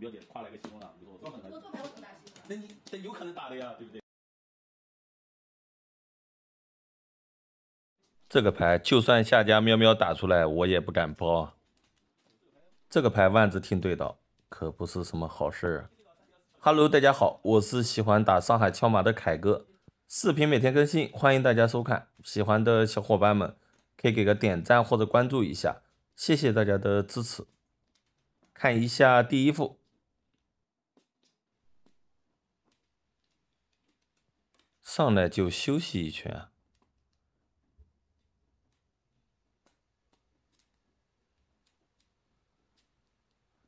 标姐夸了一个行你说我做很多。我做没有什么大行那你这有可能打的呀，对不对？这个牌就算下家喵喵打出来，我也不敢包。这个牌万字听对的，可不是什么好事儿。Hello，大家好，我是喜欢打上海敲马的凯哥，视频每天更新，欢迎大家收看。喜欢的小伙伴们可以给个点赞或者关注一下，谢谢大家的支持。看一下第一副。上来就休息一圈啊！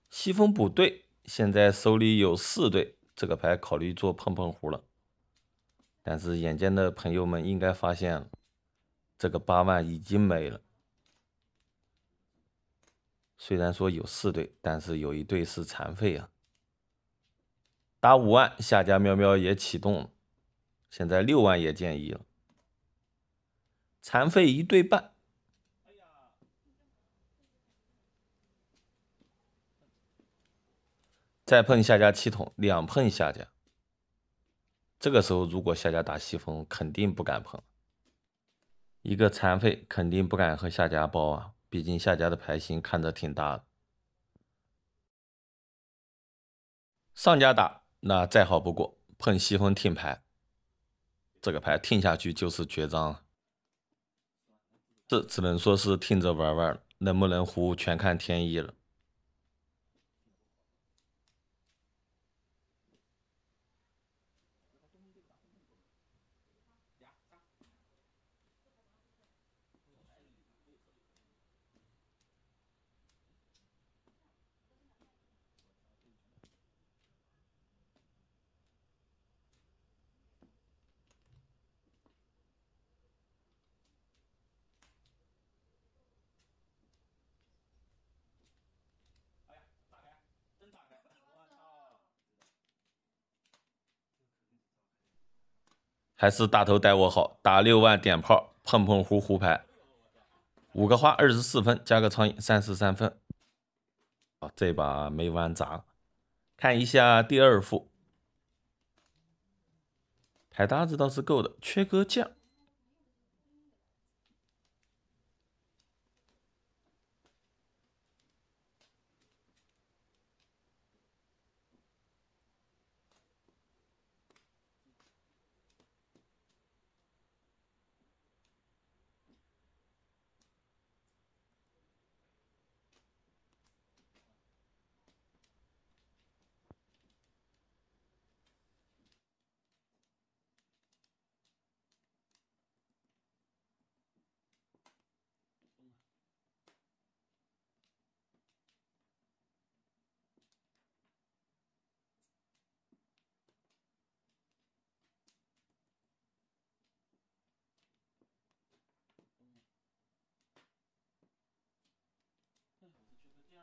西风补对，现在手里有四对，这个牌考虑做碰碰胡了。但是眼尖的朋友们应该发现了，这个八万已经没了。虽然说有四对，但是有一对是残废啊！打五万，下家喵喵也启动了。现在六万也建议了，残废一对半，再碰下家七筒，两碰下家。这个时候如果下家打西风，肯定不敢碰，一个残废肯定不敢和下家包啊，毕竟下家的牌型看着挺大的。上家打那再好不过，碰西风听牌。这个牌听下去就是绝招，这只能说是听着玩玩，能不能胡全看天意了。还是大头待我好，打六万点炮，碰碰胡胡牌，五个花二十四分，加个苍蝇三十三分。这把没玩砸，看一下第二副，牌搭子倒是够的，缺个将。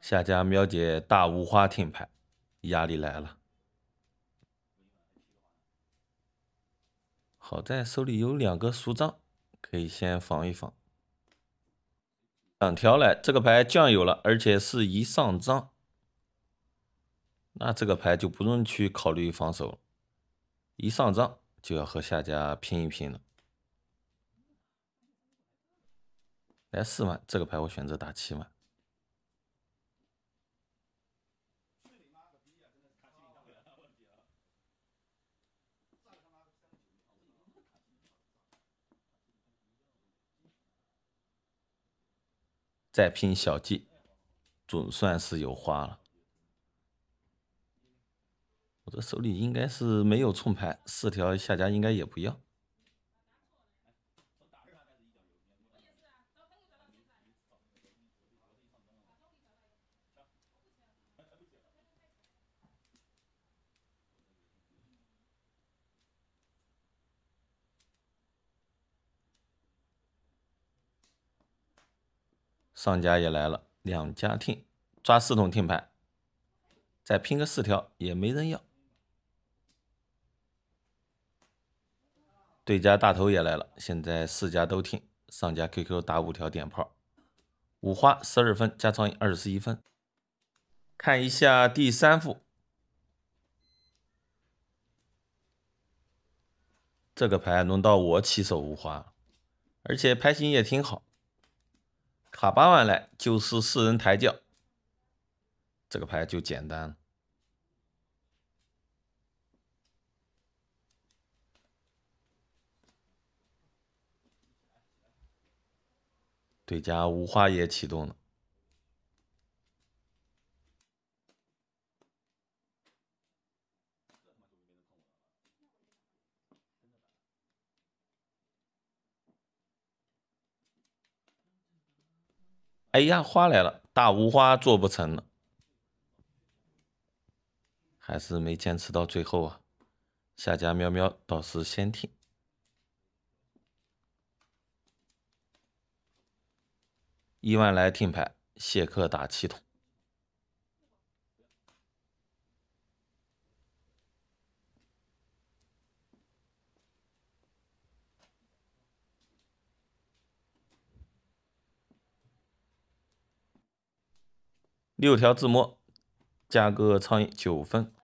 下家喵姐大五花听牌，压力来了。好在手里有两个熟张，可以先防一防。两条来，这个牌酱有了，而且是一上张，那这个牌就不用去考虑防守，一上张就要和下家拼一拼了。来四万，这个牌我选择打七万。再拼小计，总算是有花了。我这手里应该是没有冲牌，四条下家应该也不要。上家也来了，两家听，抓四筒停牌，再拼个四条也没人要。对家大头也来了，现在四家都停，上家 QQ 打五条点炮，五花十二分，加庄二十一分。看一下第三副，这个牌轮到我起手五花，而且牌型也挺好。卡八万来就是四人抬轿，这个牌就简单了。对家五花也启动了。哎呀，花来了，大无花做不成了，还是没坚持到最后啊。下家喵喵倒是先听，一万来听牌，谢客打七筒。六条自摸，价格苍蝇九分。